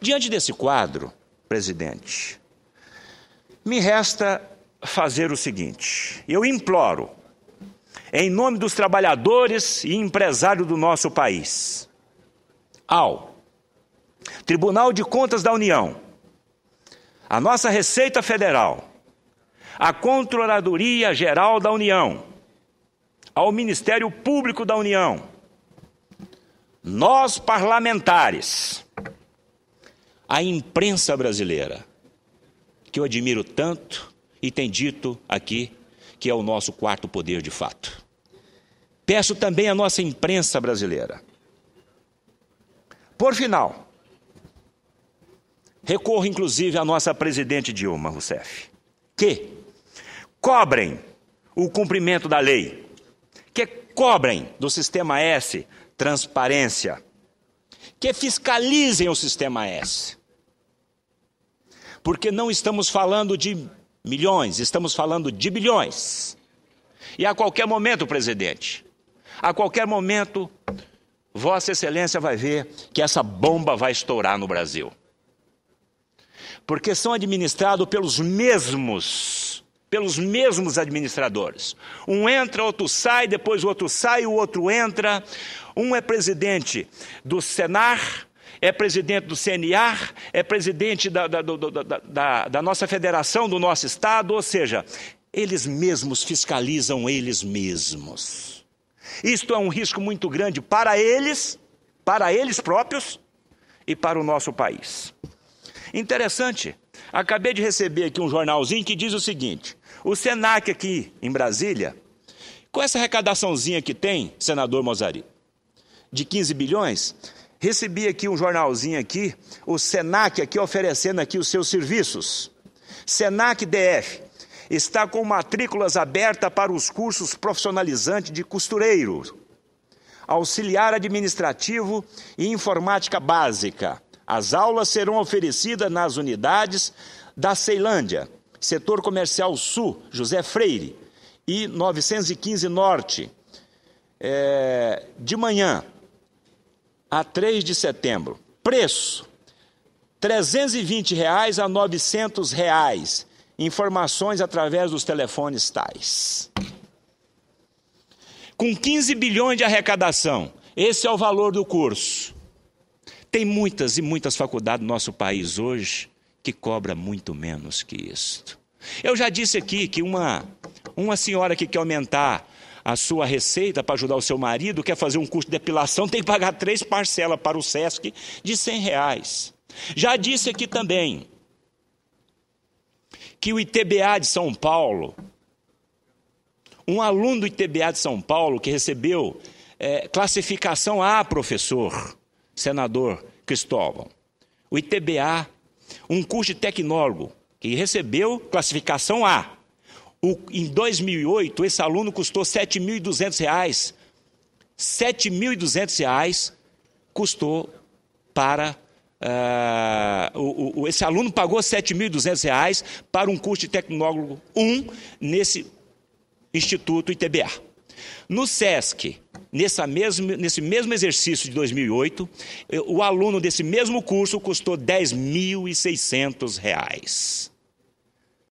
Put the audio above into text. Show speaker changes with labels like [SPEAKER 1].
[SPEAKER 1] Diante desse quadro, presidente, me resta fazer o seguinte: eu imploro, em nome dos trabalhadores e empresários do nosso país, ao Tribunal de Contas da União, a nossa Receita Federal, a Controladoria Geral da União, ao Ministério Público da União, nós parlamentares, a imprensa brasileira, que eu admiro tanto e tem dito aqui que é o nosso quarto poder de fato. Peço também à nossa imprensa brasileira. Por final, recorro inclusive à nossa presidente Dilma Rousseff, que cobrem o cumprimento da lei, que cobrem do sistema S transparência, que fiscalizem o sistema S, porque não estamos falando de milhões, estamos falando de bilhões. E a qualquer momento, presidente, a qualquer momento, Vossa Excelência vai ver que essa bomba vai estourar no Brasil. Porque são administrados pelos mesmos, pelos mesmos administradores. Um entra, outro sai, depois o outro sai, o outro entra. Um é presidente do Senar, é presidente do CNAR, é presidente da, da, da, da nossa federação, do nosso estado, ou seja, eles mesmos fiscalizam eles mesmos. Isto é um risco muito grande para eles, para eles próprios e para o nosso país. Interessante, acabei de receber aqui um jornalzinho que diz o seguinte: o SENAC aqui em Brasília, com essa arrecadaçãozinha que tem, senador Mozari, de 15 bilhões, Recebi aqui um jornalzinho aqui, o Senac aqui oferecendo aqui os seus serviços. Senac DF está com matrículas abertas para os cursos profissionalizantes de costureiro, auxiliar administrativo e informática básica. As aulas serão oferecidas nas unidades da Ceilândia, Setor Comercial Sul, José Freire, e 915 Norte, é, de manhã, a 3 de setembro. Preço: R$ 320,00 a R$ reais. Informações através dos telefones tais. Com 15 bilhões de arrecadação, esse é o valor do curso. Tem muitas e muitas faculdades no nosso país hoje que cobra muito menos que isso. Eu já disse aqui que uma, uma senhora que quer aumentar a sua receita para ajudar o seu marido, quer fazer um curso de depilação, tem que pagar três parcelas para o SESC de 100 reais. Já disse aqui também que o ITBA de São Paulo, um aluno do ITBA de São Paulo que recebeu é, classificação A, professor, senador Cristóvão, o ITBA, um curso de tecnólogo que recebeu classificação A, o, em 2008, esse aluno custou R$ 7.200. R$ 7.200 custou para Uh, o, o, esse aluno pagou R$ 7.200 para um curso de tecnólogo 1 nesse Instituto ITBA. No SESC, nessa mesmo, nesse mesmo exercício de 2008, o aluno desse mesmo curso custou R$ 10.600.